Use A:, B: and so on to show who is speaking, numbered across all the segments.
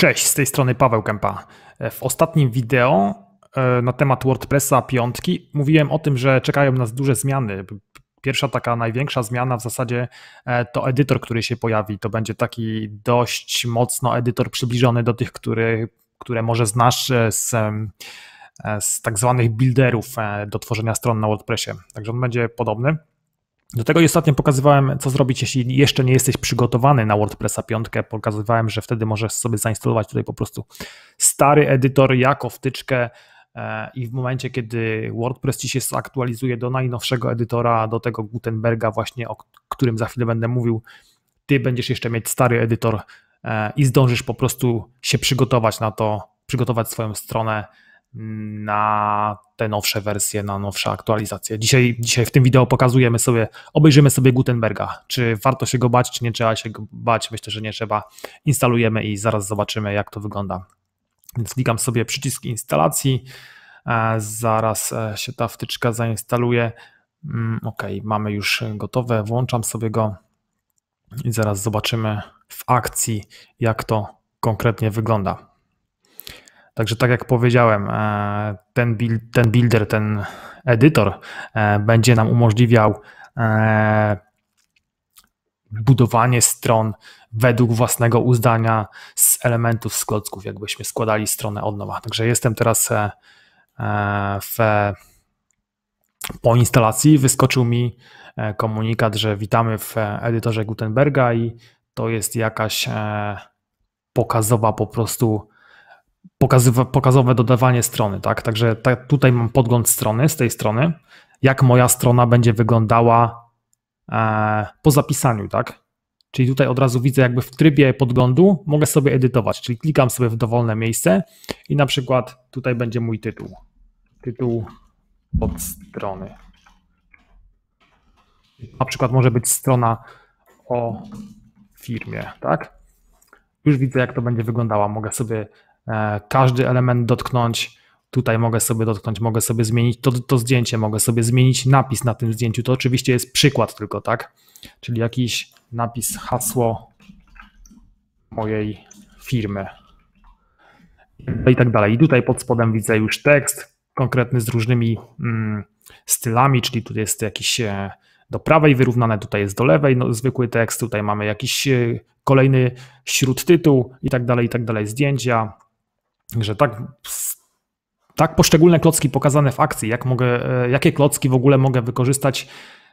A: Cześć, z tej strony Paweł Kępa. E, w ostatnim wideo e, na temat WordPressa piątki mówiłem o tym, że czekają nas duże zmiany. Pierwsza taka największa zmiana w zasadzie e, to edytor, który się pojawi. To będzie taki dość mocno edytor przybliżony do tych, który, które może znasz z, z tak zwanych builderów do tworzenia stron na WordPressie. Także on będzie podobny. Do tego i ostatnio pokazywałem, co zrobić, jeśli jeszcze nie jesteś przygotowany na WordPressa 5. Pokazywałem, że wtedy możesz sobie zainstalować tutaj po prostu stary edytor jako wtyczkę e, i w momencie, kiedy WordPress ci się zaktualizuje do najnowszego edytora, do tego Gutenberga właśnie, o którym za chwilę będę mówił, ty będziesz jeszcze mieć stary edytor e, i zdążysz po prostu się przygotować na to, przygotować swoją stronę na te nowsze wersje, na nowsze aktualizacje. Dzisiaj, dzisiaj w tym wideo pokazujemy sobie, obejrzymy sobie Gutenberga. Czy warto się go bać, czy nie trzeba się go bać? Myślę, że nie trzeba. Instalujemy i zaraz zobaczymy, jak to wygląda. Więc klikam sobie przycisk instalacji. E, zaraz e, się ta wtyczka zainstaluje. Mm, ok, mamy już gotowe. Włączam sobie go i zaraz zobaczymy w akcji, jak to konkretnie wygląda. Także tak jak powiedziałem, e, ten, build, ten builder, ten edytor e, będzie nam umożliwiał e, budowanie stron według własnego uzdania z elementów, z klocków, jakbyśmy składali stronę od nowa. Także jestem teraz w, po instalacji, wyskoczył mi komunikat, że witamy w edytorze Gutenberga i to jest jakaś pokazowa po prostu pokazowe dodawanie strony, tak? Także ta, tutaj mam podgląd strony z tej strony, jak moja strona będzie wyglądała e, po zapisaniu, tak? Czyli tutaj od razu widzę, jakby w trybie podglądu mogę sobie edytować, czyli klikam sobie w dowolne miejsce i na przykład tutaj będzie mój tytuł. Tytuł od strony. Na przykład może być strona o firmie, tak? Już widzę, jak to będzie wyglądała, Mogę sobie E, każdy element dotknąć. Tutaj mogę sobie dotknąć, mogę sobie zmienić to, to zdjęcie, mogę sobie zmienić napis na tym zdjęciu. To oczywiście jest przykład tylko, tak? Czyli jakiś napis, hasło mojej firmy i tak dalej. I tutaj pod spodem widzę już tekst konkretny z różnymi mm, stylami, czyli tutaj jest jakiś e, do prawej wyrównane, tutaj jest do lewej no, zwykły tekst, tutaj mamy jakiś e, kolejny śródtytuł i tak dalej, i tak dalej, zdjęcia, Także tak, tak poszczególne klocki pokazane w akcji, jak mogę, e, jakie klocki w ogóle mogę wykorzystać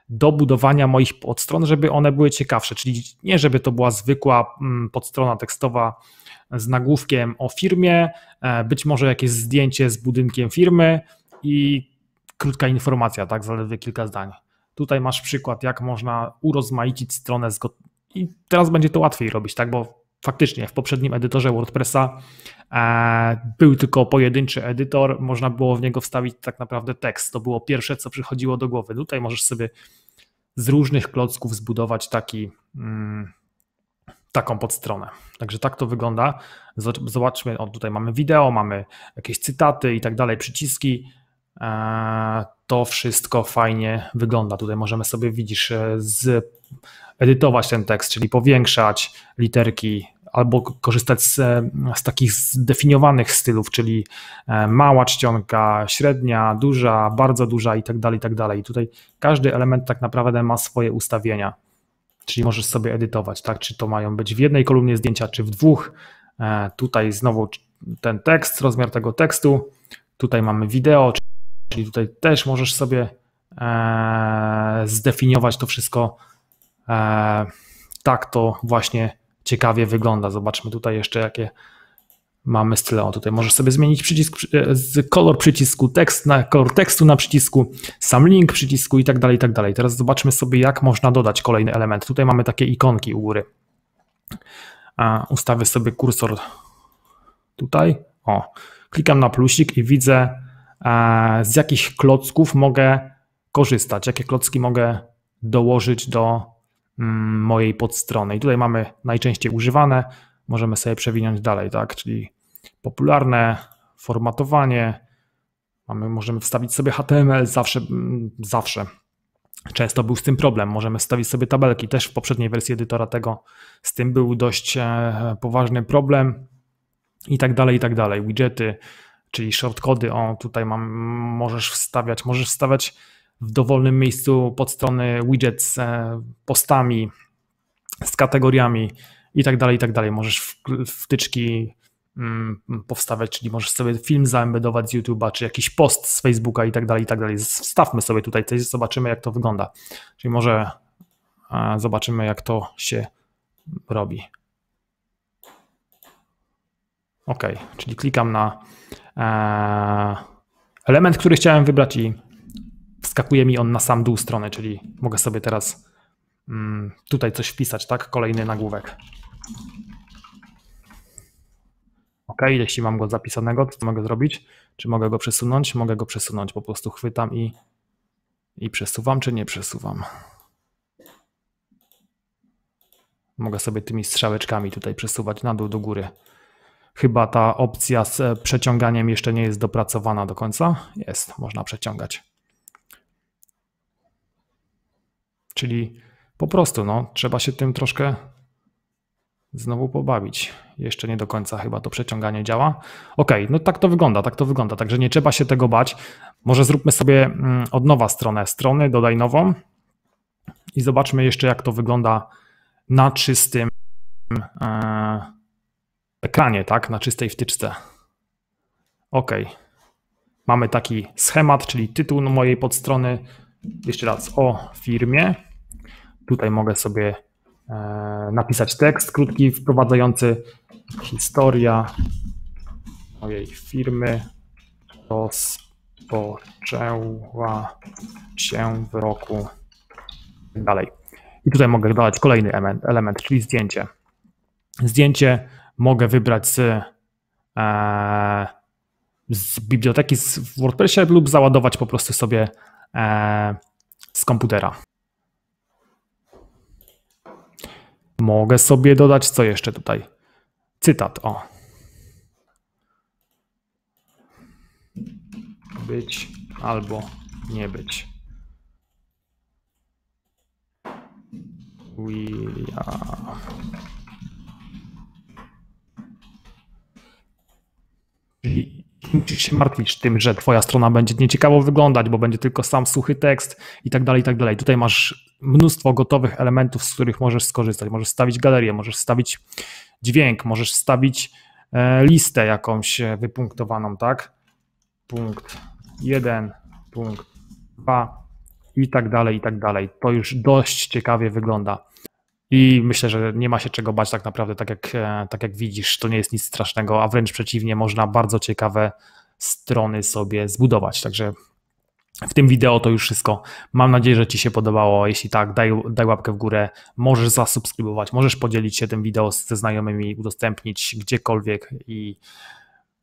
A: do budowania moich podstron, żeby one były ciekawsze, czyli nie żeby to była zwykła mm, podstrona tekstowa z nagłówkiem o firmie, e, być może jakieś zdjęcie z budynkiem firmy i krótka informacja, tak, zaledwie kilka zdań. Tutaj masz przykład, jak można urozmaicić stronę z i teraz będzie to łatwiej robić, tak, bo faktycznie w poprzednim edytorze WordPressa e, był tylko pojedynczy edytor, można było w niego wstawić tak naprawdę tekst. To było pierwsze, co przychodziło do głowy. Tutaj możesz sobie z różnych klocków zbudować taki, mm, taką podstronę. Także tak to wygląda. Zobaczmy, o, tutaj mamy wideo, mamy jakieś cytaty i tak dalej, przyciski. E, to wszystko fajnie wygląda. Tutaj możemy sobie, widzisz, e, z edytować ten tekst, czyli powiększać literki, albo korzystać z, z takich zdefiniowanych stylów, czyli e, mała czcionka, średnia, duża, bardzo duża i tak dalej, i tak dalej. Tutaj każdy element tak naprawdę ma swoje ustawienia, czyli możesz sobie edytować, tak, czy to mają być w jednej kolumnie zdjęcia, czy w dwóch. E, tutaj znowu ten tekst, rozmiar tego tekstu. Tutaj mamy wideo, czyli tutaj też możesz sobie e, zdefiniować to wszystko tak to właśnie ciekawie wygląda. Zobaczmy tutaj jeszcze, jakie mamy style. O, tutaj możesz sobie zmienić przycisk, e, z kolor przycisku, tekst na, kolor tekstu na przycisku, sam link przycisku i tak dalej, i tak dalej. Teraz zobaczmy sobie, jak można dodać kolejny element. Tutaj mamy takie ikonki u góry. A ustawię sobie kursor tutaj. O, klikam na plusik i widzę, e, z jakich klocków mogę korzystać, jakie klocki mogę dołożyć do Mm, mojej podstrony. I tutaj mamy najczęściej używane, możemy sobie przewinąć dalej, tak? Czyli popularne, formatowanie, mamy, możemy wstawić sobie HTML zawsze, mm, zawsze. Często był z tym problem. Możemy wstawić sobie tabelki. Też w poprzedniej wersji edytora tego z tym był dość e, poważny problem. I tak dalej, i tak dalej. Widgety, czyli shortcody. O, tutaj mam, możesz wstawiać, możesz wstawiać w dowolnym miejscu pod strony widget z e, postami, z kategoriami i tak dalej, i tak dalej. Możesz wtyczki mm, powstawiać, czyli możesz sobie film zaembedować z YouTube'a, czy jakiś post z Facebooka i tak dalej, i tak dalej. Wstawmy sobie tutaj coś, zobaczymy jak to wygląda. Czyli może e, zobaczymy jak to się robi. OK, czyli klikam na e, element, który chciałem wybrać i skakuje mi on na sam dół strony, czyli mogę sobie teraz mm, tutaj coś wpisać, tak? Kolejny nagłówek. OK, jeśli mam go zapisanego, to co mogę zrobić? Czy mogę go przesunąć? Mogę go przesunąć, po prostu chwytam i, i przesuwam, czy nie przesuwam. Mogę sobie tymi strzałeczkami tutaj przesuwać na dół do góry. Chyba ta opcja z e, przeciąganiem jeszcze nie jest dopracowana do końca. Jest, można przeciągać. Czyli po prostu no, trzeba się tym troszkę znowu pobawić. Jeszcze nie do końca chyba to przeciąganie działa. Ok, no tak to wygląda, tak to wygląda, także nie trzeba się tego bać. Może zróbmy sobie mm, od nowa stronę strony, dodaj nową i zobaczmy jeszcze jak to wygląda na czystym e, ekranie, tak, na czystej wtyczce. Ok, mamy taki schemat, czyli tytuł mojej podstrony, jeszcze raz o firmie, Tutaj mogę sobie e, napisać tekst krótki, wprowadzający historia mojej firmy rozpoczęła się w roku dalej. I tutaj mogę dodać kolejny element, element czyli zdjęcie. Zdjęcie mogę wybrać z, e, z biblioteki w WordPressie lub załadować po prostu sobie e, z komputera. Mogę sobie dodać co jeszcze tutaj. Cytat, o. Być albo nie być. musisz się martwić tym, że twoja strona będzie nieciekawo wyglądać, bo będzie tylko sam suchy tekst i tak dalej, i tak dalej. Tutaj masz mnóstwo gotowych elementów, z których możesz skorzystać. Możesz stawić galerię, możesz stawić dźwięk, możesz stawić e, listę jakąś e, wypunktowaną, tak? Punkt jeden, punkt dwa i tak dalej, i tak dalej. To już dość ciekawie wygląda. I myślę, że nie ma się czego bać tak naprawdę, tak jak, e, tak jak widzisz, to nie jest nic strasznego, a wręcz przeciwnie, można bardzo ciekawe strony sobie zbudować. Także w tym wideo to już wszystko. Mam nadzieję, że Ci się podobało. Jeśli tak, daj, daj łapkę w górę. Możesz zasubskrybować, możesz podzielić się tym wideo ze znajomymi, udostępnić gdziekolwiek i,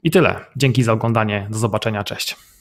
A: i tyle. Dzięki za oglądanie. Do zobaczenia. Cześć.